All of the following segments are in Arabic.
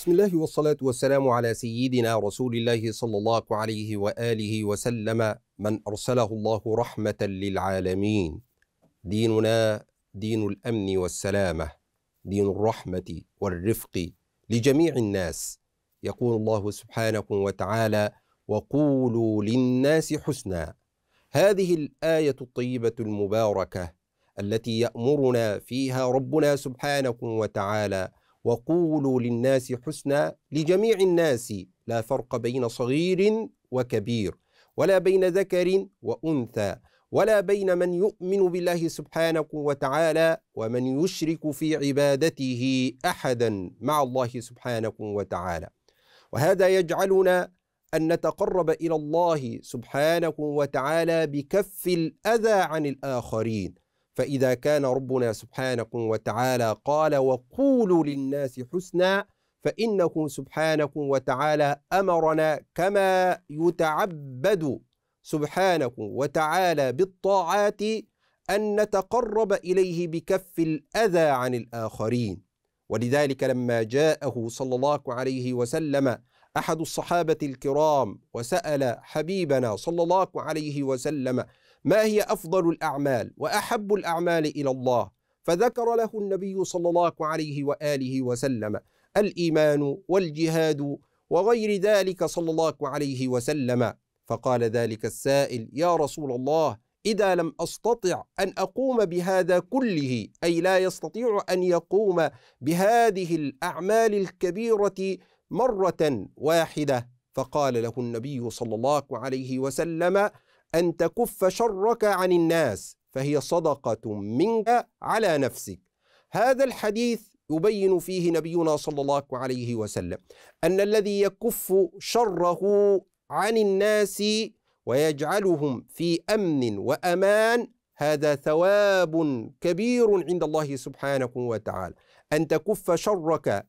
بسم الله والصلاة والسلام على سيدنا رسول الله صلى الله عليه وآله وسلم من أرسله الله رحمة للعالمين ديننا دين الأمن والسلامة دين الرحمة والرفق لجميع الناس يقول الله سبحانه وتعالى وقولوا للناس حسنا هذه الآية الطيبة المباركة التي يأمرنا فيها ربنا سبحانه وتعالى وقولوا للناس حسنا لجميع الناس لا فرق بين صغير وكبير ولا بين ذكر وأنثى ولا بين من يؤمن بالله سبحانه وتعالى ومن يشرك في عبادته أحدا مع الله سبحانه وتعالى وهذا يجعلنا أن نتقرب إلى الله سبحانه وتعالى بكف الأذى عن الآخرين فإذا كان ربنا سبحانه وتعالى قال وقولوا للناس حسنا فإنه سبحانه وتعالى أمرنا كما يتعبد سبحانه وتعالى بالطاعات أن نتقرب إليه بكف الأذى عن الآخرين ولذلك لما جاءه صلى الله عليه وسلم أحد الصحابة الكرام وسأل حبيبنا صلى الله عليه وسلم ما هي أفضل الأعمال وأحب الأعمال إلى الله فذكر له النبي صلى الله عليه وآله وسلم الإيمان والجهاد وغير ذلك صلى الله عليه وسلم فقال ذلك السائل يا رسول الله إذا لم أستطع أن أقوم بهذا كله أي لا يستطيع أن يقوم بهذه الأعمال الكبيرة مرة واحدة فقال له النبي صلى الله عليه وسلم أن تكف شرك عن الناس فهي صدقة منك على نفسك هذا الحديث يبين فيه نبينا صلى الله عليه وسلم أن الذي يكف شره عن الناس ويجعلهم في أمن وأمان هذا ثواب كبير عند الله سبحانه وتعالى أن تكف شرك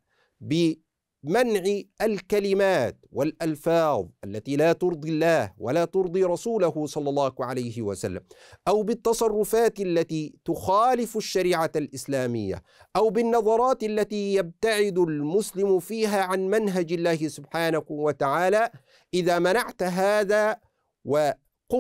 منع الكلمات والالفاظ التي لا ترضي الله ولا ترضي رسوله صلى الله عليه وسلم او بالتصرفات التي تخالف الشريعه الاسلاميه او بالنظرات التي يبتعد المسلم فيها عن منهج الله سبحانه وتعالى اذا منعت هذا و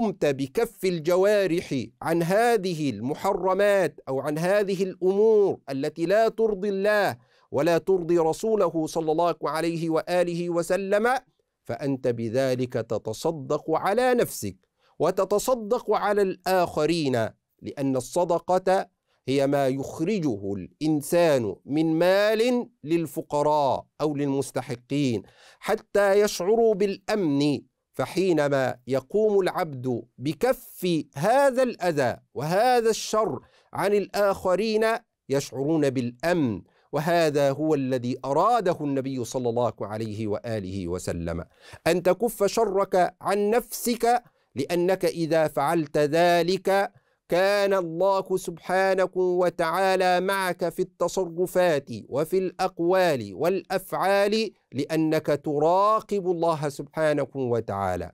قمت بكف الجوارح عن هذه المحرمات او عن هذه الامور التي لا ترضي الله ولا ترضي رسوله صلى الله عليه واله وسلم فانت بذلك تتصدق على نفسك وتتصدق على الاخرين لان الصدقه هي ما يخرجه الانسان من مال للفقراء او للمستحقين حتى يشعروا بالامن فحينما يقوم العبد بكف هذا الاذى وهذا الشر عن الاخرين يشعرون بالامن وهذا هو الذي أراده النبي صلى الله عليه وآله وسلم أن تكف شرك عن نفسك لأنك إذا فعلت ذلك كان الله سبحانه وتعالى معك في التصرفات وفي الأقوال والأفعال لأنك تراقب الله سبحانه وتعالى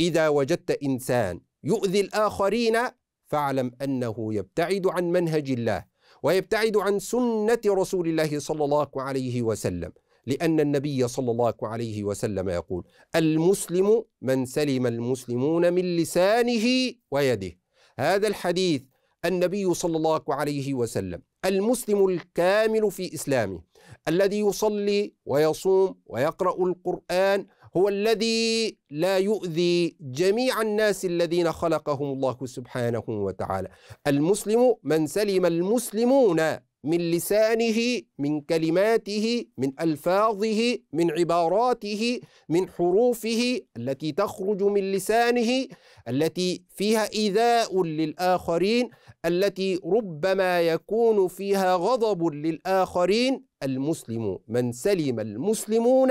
إذا وجدت إنسان يؤذي الآخرين فاعلم أنه يبتعد عن منهج الله ويبتعد عن سنة رسول الله صلى الله عليه وسلم لأن النبي صلى الله عليه وسلم يقول المسلم من سلم المسلمون من لسانه ويده هذا الحديث النبي صلى الله عليه وسلم المسلم الكامل في إسلامه الذي يصلي ويصوم ويقرأ القرآن هو الذي لا يؤذي جميع الناس الذين خلقهم الله سبحانه وتعالى المسلم من سلم المسلمون من لسانه من كلماته من الفاظه من عباراته من حروفه التي تخرج من لسانه التي فيها ايذاء للاخرين التي ربما يكون فيها غضب للاخرين المسلم من سلم المسلمون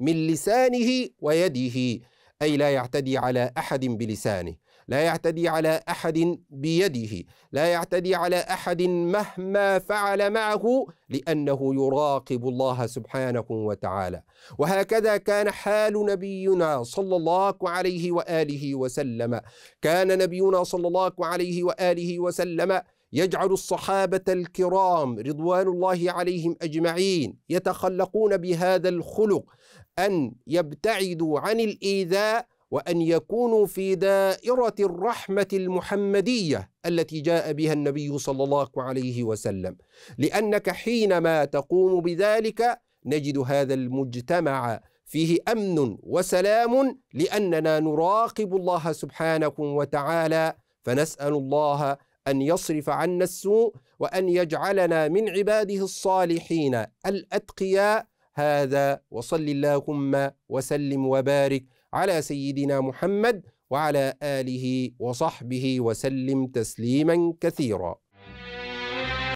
من لسانه ويده أي لا يعتدي على أحد بلسانه لا يعتدي على أحد بيده لا يعتدي على أحد مهما فعل معه لأنه يراقب الله سبحانه وتعالى وهكذا كان حال نبينا صلى الله عليه وآله وسلم كان نبينا صلى الله عليه وآله وسلم يجعل الصحابة الكرام رضوان الله عليهم أجمعين يتخلقون بهذا الخلق أن يبتعدوا عن الإيذاء وأن يكونوا في دائرة الرحمة المحمدية التي جاء بها النبي صلى الله عليه وسلم لأنك حينما تقوم بذلك نجد هذا المجتمع فيه امن وسلام لاننا نراقب الله سبحانه وتعالى فنسال الله أن يصرف عنا السوء وأن يجعلنا من عباده الصالحين الأتقياء هذا وصل اللهم وسلم وبارك على سيدنا محمد وعلى آله وصحبه وسلم تسليما كثيرا